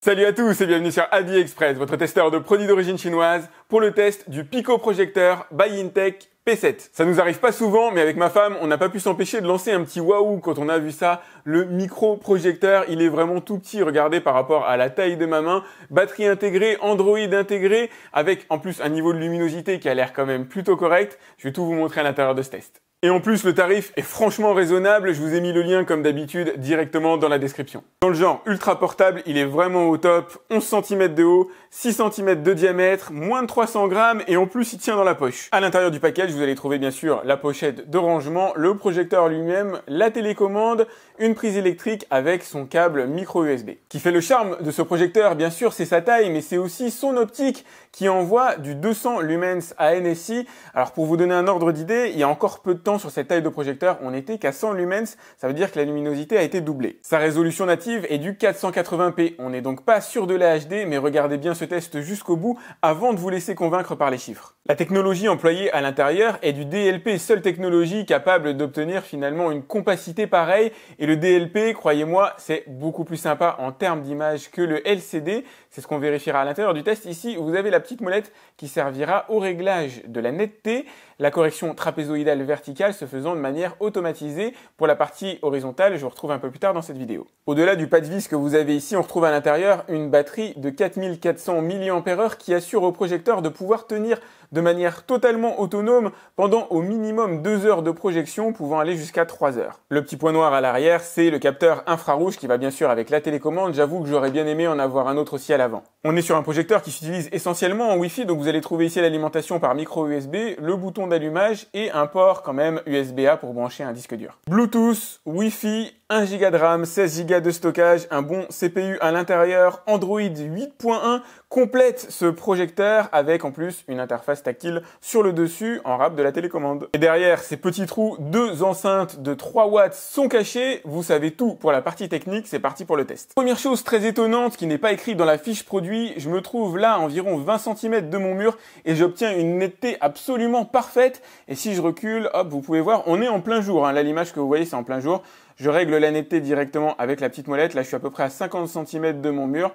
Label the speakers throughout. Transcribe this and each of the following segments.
Speaker 1: Salut à tous et bienvenue sur Adi Express, votre testeur de produits d'origine chinoise pour le test du Pico Projecteur by Intech P7. Ça nous arrive pas souvent, mais avec ma femme, on n'a pas pu s'empêcher de lancer un petit waouh quand on a vu ça. Le micro projecteur, il est vraiment tout petit, regardez par rapport à la taille de ma main. Batterie intégrée, Android intégré, avec en plus un niveau de luminosité qui a l'air quand même plutôt correct. Je vais tout vous montrer à l'intérieur de ce test. Et en plus, le tarif est franchement raisonnable. Je vous ai mis le lien, comme d'habitude, directement dans la description. Dans le genre ultra portable, il est vraiment au top. 11 cm de haut, 6 cm de diamètre, moins de 300 grammes et en plus, il tient dans la poche. À l'intérieur du package, vous allez trouver bien sûr la pochette de rangement, le projecteur lui-même, la télécommande une prise électrique avec son câble micro USB. Qui fait le charme de ce projecteur, bien sûr, c'est sa taille, mais c'est aussi son optique qui envoie du 200 lumens à NSI. Alors pour vous donner un ordre d'idée, il y a encore peu de temps sur cette taille de projecteur, on n'était qu'à 100 lumens, ça veut dire que la luminosité a été doublée. Sa résolution native est du 480p, on n'est donc pas sûr de la mais regardez bien ce test jusqu'au bout avant de vous laisser convaincre par les chiffres. La technologie employée à l'intérieur est du DLP, seule technologie capable d'obtenir finalement une compacité pareille. Et le DLP, croyez-moi, c'est beaucoup plus sympa en termes d'image que le LCD. C'est ce qu'on vérifiera à l'intérieur du test. Ici, vous avez la petite molette qui servira au réglage de la netteté, la correction trapézoïdale verticale se faisant de manière automatisée. Pour la partie horizontale, je vous retrouve un peu plus tard dans cette vidéo. Au-delà du pas de vis que vous avez ici, on retrouve à l'intérieur une batterie de 4400 mAh qui assure au projecteur de pouvoir tenir de manière totalement autonome pendant au minimum 2 heures de projection pouvant aller jusqu'à 3 heures. Le petit point noir à l'arrière, c'est le capteur infrarouge qui va bien sûr avec la télécommande. J'avoue que j'aurais bien aimé en avoir un autre aussi à l'avant. On est sur un projecteur qui s'utilise essentiellement en Wi-Fi, donc vous allez trouver ici l'alimentation par micro USB, le bouton d'allumage et un port quand même USB-A pour brancher un disque dur. Bluetooth, Wi-Fi, 1 Go de RAM, 16 Go de stockage, un bon CPU à l'intérieur, Android 8.1 complète ce projecteur avec en plus une interface tactile sur le dessus en rap de la télécommande. Et derrière ces petits trous, deux enceintes de 3 watts sont cachées. Vous savez tout pour la partie technique, c'est parti pour le test. Première chose très étonnante qui n'est pas écrite dans la fiche produit, je me trouve là à environ 20 cm de mon mur et j'obtiens une netteté absolument parfaite. Et si je recule, hop, vous pouvez voir, on est en plein jour. Hein. Là, l'image que vous voyez, c'est en plein jour. Je règle la netteté directement avec la petite molette. Là, je suis à peu près à 50 cm de mon mur.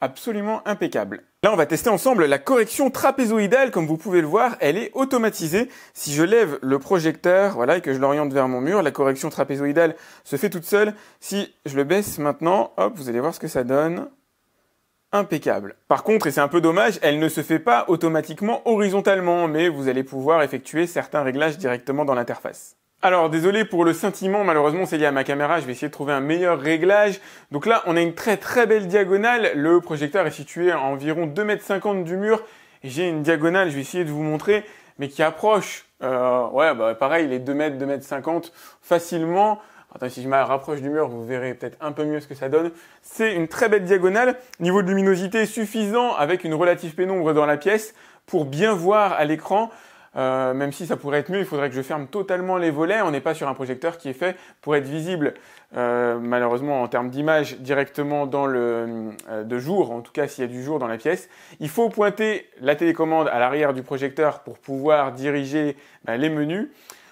Speaker 1: Absolument impeccable. Là, on va tester ensemble la correction trapézoïdale. Comme vous pouvez le voir, elle est automatisée. Si je lève le projecteur, voilà, et que je l'oriente vers mon mur, la correction trapézoïdale se fait toute seule. Si je le baisse maintenant, hop, vous allez voir ce que ça donne impeccable. Par contre, et c'est un peu dommage, elle ne se fait pas automatiquement horizontalement, mais vous allez pouvoir effectuer certains réglages directement dans l'interface. Alors désolé pour le sentiment, malheureusement c'est lié à ma caméra, je vais essayer de trouver un meilleur réglage. Donc là on a une très très belle diagonale, le projecteur est situé à environ 2 m du mur, j'ai une diagonale, je vais essayer de vous montrer, mais qui approche, euh, ouais bah pareil les 2m, 2m50 facilement. Attends, si je me rapproche du mur, vous verrez peut-être un peu mieux ce que ça donne. C'est une très belle diagonale, niveau de luminosité suffisant avec une relative pénombre dans la pièce pour bien voir à l'écran. Euh, même si ça pourrait être mieux, il faudrait que je ferme totalement les volets. On n'est pas sur un projecteur qui est fait pour être visible, euh, malheureusement, en termes d'image directement dans le, euh, de jour, en tout cas s'il y a du jour dans la pièce. Il faut pointer la télécommande à l'arrière du projecteur pour pouvoir diriger bah, les menus.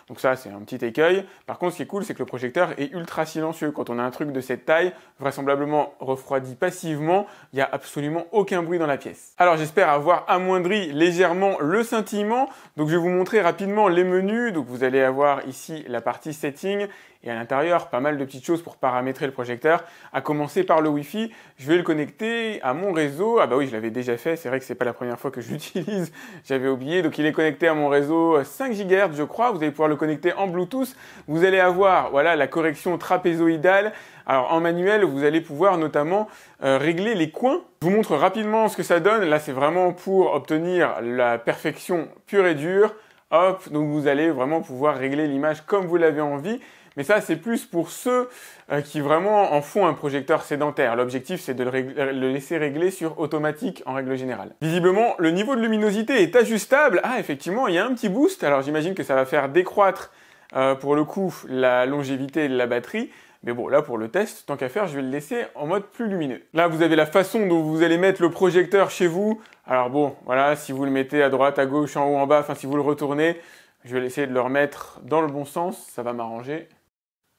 Speaker 1: Donc ça, c'est un petit écueil. Par contre, ce qui est cool, c'est que le projecteur est ultra silencieux. Quand on a un truc de cette taille, vraisemblablement refroidi passivement, il n'y a absolument aucun bruit dans la pièce. Alors j'espère avoir amoindri légèrement le scintillement. Donc je vais vous montrer rapidement les menus. Donc vous allez avoir ici la partie setting et à l'intérieur, pas mal de petites choses pour paramétrer le projecteur, à commencer par le Wi-Fi. Je vais le connecter à mon réseau. Ah bah oui, je l'avais déjà fait, c'est vrai que c'est pas la première fois que je l'utilise. j'avais oublié. Donc il est connecté à mon réseau 5 euh, GHz, je crois. Vous allez pouvoir le connecter en Bluetooth. Vous allez avoir, voilà, la correction trapézoïdale. Alors en manuel, vous allez pouvoir notamment euh, régler les coins. Je vous montre rapidement ce que ça donne. Là, c'est vraiment pour obtenir la perfection pure et dure. Hop, donc vous allez vraiment pouvoir régler l'image comme vous l'avez envie. Mais ça, c'est plus pour ceux euh, qui vraiment en font un projecteur sédentaire. L'objectif, c'est de euh, le, laisser régler sur automatique en règle générale. Visiblement, le niveau de luminosité est ajustable. Ah, effectivement, il y a un petit boost. Alors j'imagine que ça va faire décroître, euh, pour le coup, la longévité de la batterie. Mais bon, là, pour le test, tant qu'à faire, je vais le laisser en mode plus lumineux. Là, vous avez la façon dont vous allez mettre le projecteur chez vous. Alors bon, voilà, si vous le mettez à droite, à gauche, en haut, en bas, enfin, si vous le retournez, je vais essayer de le remettre dans le bon sens, ça va m'arranger.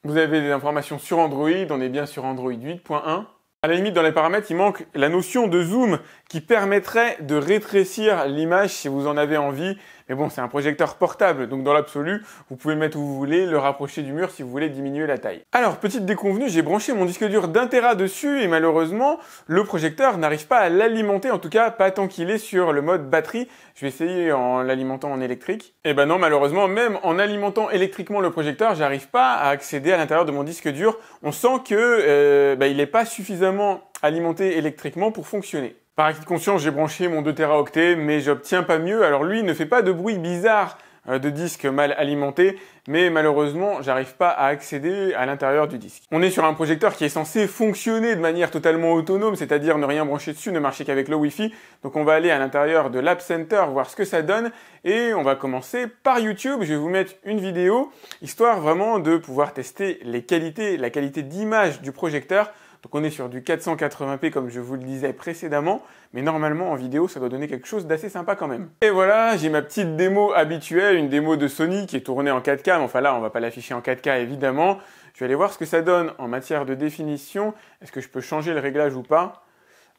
Speaker 1: Vous avez des informations sur Android, on est bien sur Android 8.1. À la limite, dans les paramètres, il manque la notion de zoom qui permettrait de rétrécir l'image si vous en avez envie mais bon, c'est un projecteur portable, donc dans l'absolu, vous pouvez mettre où vous voulez, le rapprocher du mur si vous voulez diminuer la taille. Alors, petite déconvenue, j'ai branché mon disque dur d'un Tera dessus et malheureusement, le projecteur n'arrive pas à l'alimenter, en tout cas pas tant qu'il est sur le mode batterie. Je vais essayer en l'alimentant en électrique. Et eh ben non, malheureusement, même en alimentant électriquement le projecteur, j'arrive pas à accéder à l'intérieur de mon disque dur. On sent que euh, ben, il n'est pas suffisamment alimenté électriquement pour fonctionner. Par acquis de conscience, j'ai branché mon 2 teraoctets, mais j'obtiens pas mieux. Alors lui, ne fait pas de bruit bizarre euh, de disque mal alimenté, mais malheureusement, j'arrive pas à accéder à l'intérieur du disque. On est sur un projecteur qui est censé fonctionner de manière totalement autonome, c'est-à-dire ne rien brancher dessus, ne marcher qu'avec le Wi-Fi. Donc on va aller à l'intérieur de l'App Center, voir ce que ça donne, et on va commencer par YouTube. Je vais vous mettre une vidéo, histoire vraiment de pouvoir tester les qualités, la qualité d'image du projecteur, donc on est sur du 480p comme je vous le disais précédemment, mais normalement en vidéo ça doit donner quelque chose d'assez sympa quand même. Et voilà, j'ai ma petite démo habituelle, une démo de Sony qui est tournée en 4K, mais enfin là on ne va pas l'afficher en 4K évidemment. Je vais aller voir ce que ça donne en matière de définition. Est-ce que je peux changer le réglage ou pas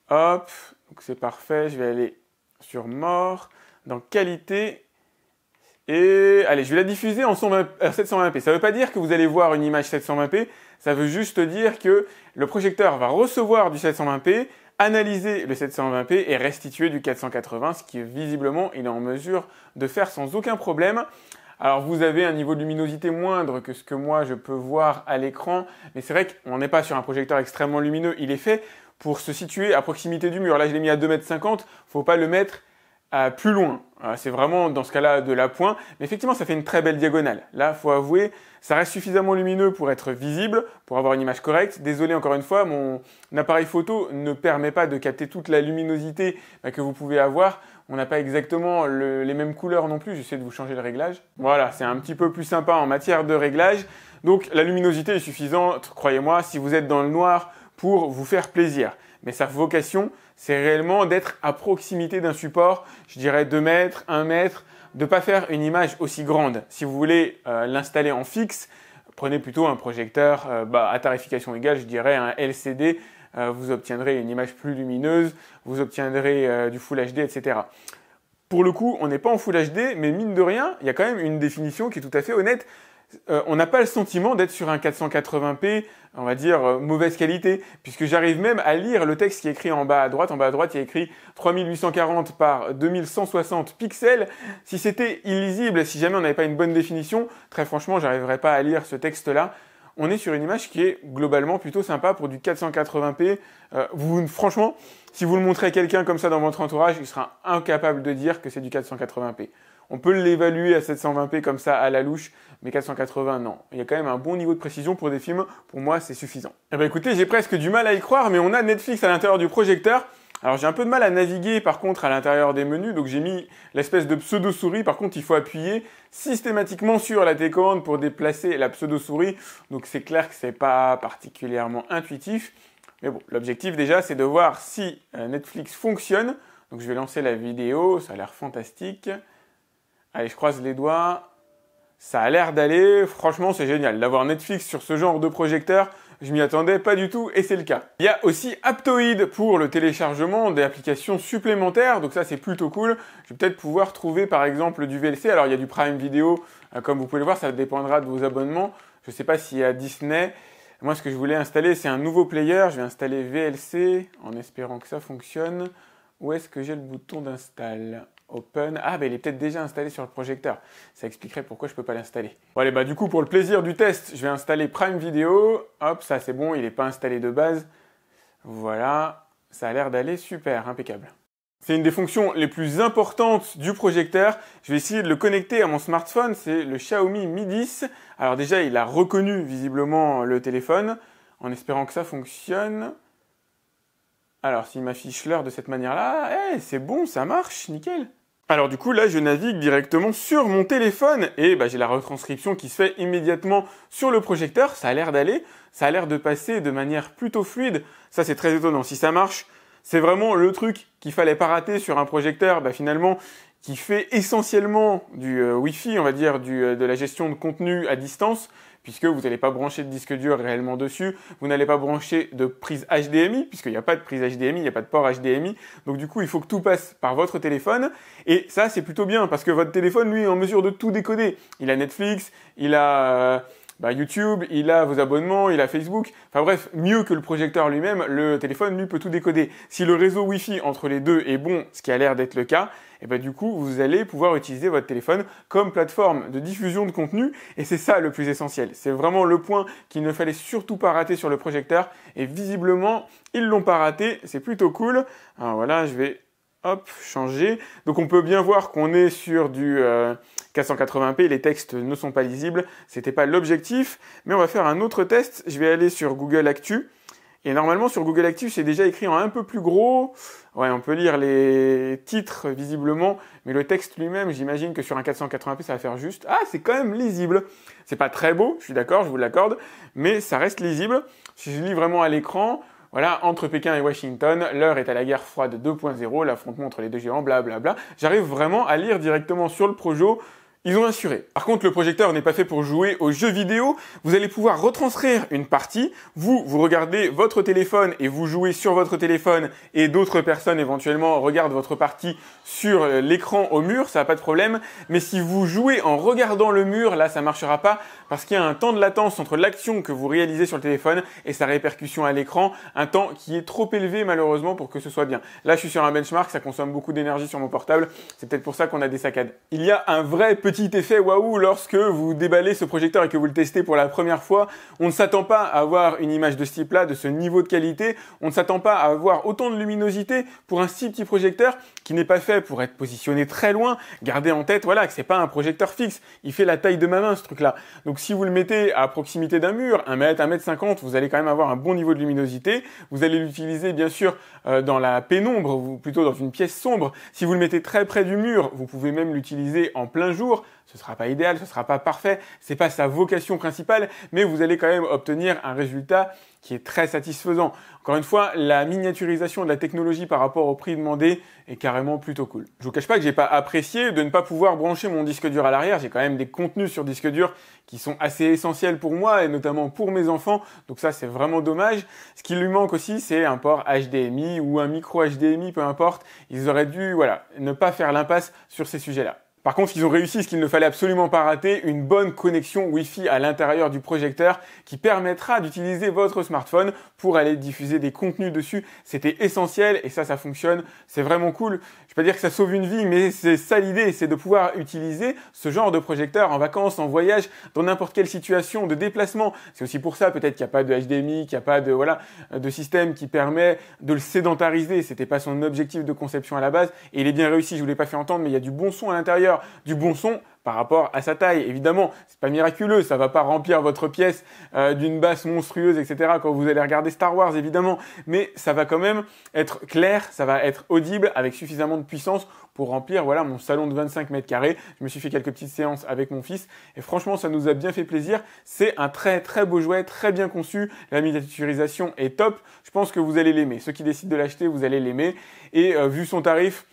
Speaker 1: Hop, donc c'est parfait, je vais aller sur mort, dans qualité, et allez, je vais la diffuser en 720p. Euh, ça ne veut pas dire que vous allez voir une image 720p, ça veut juste dire que le projecteur va recevoir du 720p, analyser le 720p et restituer du 480, ce qui visiblement il est en mesure de faire sans aucun problème. Alors vous avez un niveau de luminosité moindre que ce que moi je peux voir à l'écran, mais c'est vrai qu'on n'est pas sur un projecteur extrêmement lumineux, il est fait pour se situer à proximité du mur. Là je l'ai mis à 2m50, faut pas le mettre à plus loin. Ah, c'est vraiment dans ce cas-là de la pointe, mais effectivement ça fait une très belle diagonale. Là, faut avouer, ça reste suffisamment lumineux pour être visible, pour avoir une image correcte. Désolé encore une fois, mon appareil photo ne permet pas de capter toute la luminosité bah, que vous pouvez avoir. On n'a pas exactement les mêmes couleurs non plus, j'essaie de vous changer le réglage. Voilà, c'est un petit peu plus sympa en matière de réglage. Donc la luminosité est suffisante, croyez-moi, si vous êtes dans le noir pour vous faire plaisir. Mais sa vocation, c'est réellement d'être à proximité d'un support, je dirais 2 mètres, 1 mètre, de ne pas faire une image aussi grande. Si vous voulez euh, l'installer en fixe, prenez plutôt un projecteur euh, bah, à tarification égale, je dirais un LCD, euh, vous obtiendrez une image plus lumineuse, vous obtiendrez du Full HD, etc. Pour le coup, on n'est pas en Full HD, mais mine de rien, il y a quand même une définition qui est tout à fait honnête. Euh, on n'a pas le sentiment d'être sur un 480p, on va dire, euh, mauvaise qualité, puisque j'arrive même à lire le texte qui est écrit en bas à droite. En bas à droite, il y a écrit 3840 par 2160 pixels. Si c'était illisible, si jamais on n'avait pas une bonne définition, très franchement, j'arriverais pas à lire ce texte-là. On est sur une image qui est globalement plutôt sympa pour du 480p. Euh, vous, franchement, si vous le montrez à quelqu'un comme ça dans votre entourage, il sera incapable de dire que c'est du 480p. On peut l'évaluer à 720p comme ça à la louche, mais 480 non. Il y a quand même un bon niveau de précision pour des films, pour moi c'est suffisant. Eh bien écoutez, j'ai presque du mal à y croire, mais on a Netflix à l'intérieur du projecteur. Alors j'ai un peu de mal à naviguer par contre à l'intérieur des menus, donc j'ai mis l'espèce de pseudo-souris, par contre il faut appuyer systématiquement sur la télécommande pour déplacer la pseudo-souris, donc c'est clair que c'est pas particulièrement intuitif. Mais bon, l'objectif déjà c'est de voir si euh, Netflix fonctionne, donc je vais lancer la vidéo, ça a l'air fantastique. Allez, je croise les doigts. Ça a l'air d'aller. Franchement, c'est génial. D'avoir Netflix sur ce genre de projecteur, je m'y attendais pas du tout et c'est le cas. Il y a aussi Aptoid pour le téléchargement des applications supplémentaires, donc ça c'est plutôt cool. Je vais peut-être pouvoir trouver par exemple du VLC. Alors il y a du Prime Video, euh, comme vous pouvez le voir, ça dépendra de vos abonnements. Je ne sais pas s'il y a Disney. Moi ce que je voulais installer c'est un nouveau player. Je vais installer VLC en espérant que ça fonctionne. Où est-ce que j'ai le bouton d'install Open. Ah, bah, il est peut-être déjà installé sur le projecteur. Ça expliquerait pourquoi je peux pas l'installer. Bon, allez, bah, du coup, pour le plaisir du test, je vais installer Prime Video. Hop, ça, c'est bon, il n'est pas installé de base. Voilà, ça a l'air d'aller super, impeccable. C'est une des fonctions les plus importantes du projecteur. Je vais essayer de le connecter à mon smartphone, c'est le Xiaomi Mi 10. Alors déjà, il a reconnu visiblement le téléphone, en espérant que ça fonctionne. Alors, s'il m'affiche l'heure de cette manière-là, Eh, c'est bon, ça marche, nickel. Alors du coup là je navigue directement sur mon téléphone et bah, j'ai la retranscription qui se fait immédiatement sur le projecteur, ça a l'air d'aller, ça a l'air de passer de manière plutôt fluide, ça c'est très étonnant, si ça marche c'est vraiment le truc qu'il fallait pas rater sur un projecteur, bah, finalement, qui fait essentiellement du euh, Wi-Fi, on va dire, euh, de la gestion de contenu à distance, puisque vous n'allez pas brancher de disque dur réellement dessus, vous n'allez pas brancher de prise HDMI, puisqu'il n'y a pas de prise HDMI, il n'y a pas de port HDMI, donc du coup il faut que tout passe par votre téléphone, et ça c'est plutôt bien, parce que votre téléphone lui est en mesure de tout décoder. Il a Netflix, il a... Euh, bah, YouTube, il a vos abonnements, il a Facebook. Enfin bref, mieux que le projecteur lui-même, le téléphone, lui, peut tout décoder. Si le réseau Wi-Fi entre les deux est bon, ce qui a l'air d'être le cas, et eh bah, ben, du coup, vous allez pouvoir utiliser votre téléphone comme plateforme de diffusion de contenu. Et c'est ça le plus essentiel. C'est vraiment le point qu'il ne fallait surtout pas rater sur le projecteur. Et visiblement, ils l'ont pas raté. C'est plutôt cool. Alors ah, voilà, je vais hop, changer. Donc on peut bien voir qu'on est sur du... Euh, 480p, les textes ne sont pas lisibles, c'était pas l'objectif, mais on va faire un autre test, je vais aller sur Google Actu, et normalement sur Google Actu c'est déjà écrit en un peu plus gros, ouais on peut lire les titres visiblement, mais le texte lui-même j'imagine que sur un 480p ça va faire juste, ah c'est quand même lisible, c'est pas très beau, je suis d'accord, je vous l'accorde, mais ça reste lisible, si je lis vraiment à l'écran, voilà, entre Pékin et Washington, l'heure est à la guerre froide 2.0, l'affrontement entre les deux géants, blablabla. J'arrive vraiment à lire directement sur le projo ils ont assuré. Par contre, le projecteur n'est pas fait pour jouer aux jeux vidéo. Vous allez pouvoir retranscrire une partie. Vous, vous regardez votre téléphone et vous jouez sur votre téléphone et d'autres personnes éventuellement regardent votre partie sur euh, l'écran au mur, ça n'a pas de problème. Mais si vous jouez en regardant le mur, là, ça marchera pas parce qu'il y a un temps de latence entre l'action que vous réalisez sur le téléphone et sa répercussion à l'écran, un temps qui est trop élevé malheureusement pour que ce soit bien. Là, je suis sur un benchmark, ça consomme beaucoup d'énergie sur mon portable. C'est peut-être pour ça qu'on a des saccades. Il y a un vrai petit effet waouh lorsque vous déballez ce projecteur et que vous le testez pour la première fois. On ne s'attend pas à avoir une image de ce type-là, de ce niveau de qualité. On ne s'attend pas à avoir autant de luminosité pour un si petit projecteur qui n'est pas fait pour être positionné très loin. Gardez en tête, voilà, que c'est pas un projecteur fixe. Il fait la taille de ma main, ce truc-là. Donc si vous le mettez à proximité d'un mur, 1 mètre, 1 mètre 50, vous allez quand même avoir un bon niveau de luminosité. Vous allez l'utiliser, bien sûr, euh, dans la pénombre, ou plutôt dans une pièce sombre. Si vous le mettez très près du mur, vous pouvez même l'utiliser en plein jour ce ne sera pas idéal, ce sera pas parfait, n'est pas sa vocation principale, mais vous allez quand même obtenir un résultat qui est très satisfaisant. Encore une fois, la miniaturisation de la technologie par rapport au prix demandé est carrément plutôt cool. Je vous cache pas que j'ai pas apprécié de ne pas pouvoir brancher mon disque dur à l'arrière. J'ai quand même des contenus sur disque dur qui sont assez essentiels pour moi et notamment pour mes enfants. Donc ça, c'est vraiment dommage. Ce qui lui manque aussi, c'est un port HDMI ou un micro HDMI, peu importe. Ils auraient dû, voilà, ne pas faire l'impasse sur ces sujets-là. Par contre, ils ont réussi ce qu'il ne fallait absolument pas rater, une bonne connexion Wi-Fi à l'intérieur du projecteur qui permettra d'utiliser votre smartphone pour aller diffuser des contenus dessus. C'était essentiel et ça, ça fonctionne. C'est vraiment cool. Je vais pas dire que ça sauve une vie, mais c'est ça l'idée, c'est de pouvoir utiliser ce genre de projecteur en vacances, en voyage, dans n'importe quelle situation de déplacement. C'est aussi pour ça peut-être qu'il n'y a pas de HDMI, qu'il n'y a pas de voilà de système qui permet de le sédentariser. n'était pas son objectif de conception à la base et il est bien réussi. Je vous l'ai pas fait entendre, mais il y a du bon son à l'intérieur du bon son par rapport à sa taille. Évidemment, c'est pas miraculeux, ça va pas remplir votre pièce euh, d'une basse monstrueuse, etc. quand vous allez regarder Star Wars, évidemment, mais ça va quand même être clair, ça va être audible avec suffisamment de puissance pour remplir voilà mon salon de 25 mètres carrés. Je me suis fait quelques petites séances avec mon fils et franchement ça nous a bien fait plaisir. C'est un très très beau jouet, très bien conçu. La miniaturisation est top. Je pense que vous allez l'aimer. Ceux qui décident de l'acheter, vous allez l'aimer. Et euh, vu son tarif,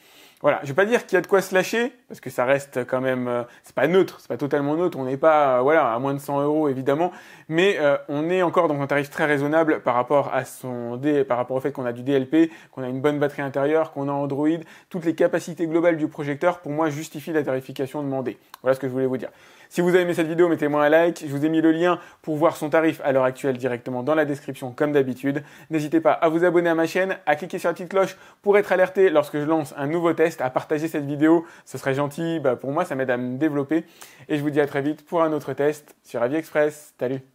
Speaker 1: voilà, je vais pas dire qu'il y a de quoi se lâcher, parce que ça reste quand même, euh, c'est pas neutre, c'est pas totalement neutre, on n'est pas, euh, voilà, à moins de 100 euros évidemment, mais euh, on est encore dans un tarif très raisonnable par rapport à son D, par rapport au fait qu'on a du DLP, qu'on a une bonne batterie intérieure, qu'on a Android, toutes les capacités globales du projecteur, pour moi justifient la tarification demandée. Voilà ce que je voulais vous dire. Si vous avez aimé cette vidéo, mettez-moi un like. Je vous ai mis le lien pour voir son tarif à l'heure actuelle directement dans la description comme d'habitude. N'hésitez pas à vous abonner à ma chaîne, à cliquer sur la petite cloche pour être alerté lorsque je lance un nouveau test, à partager cette vidéo. Ce serait gentil, bah, pour moi, ça m'aide à me développer. Et je vous dis à très vite pour un autre test sur Aviexpress. Salut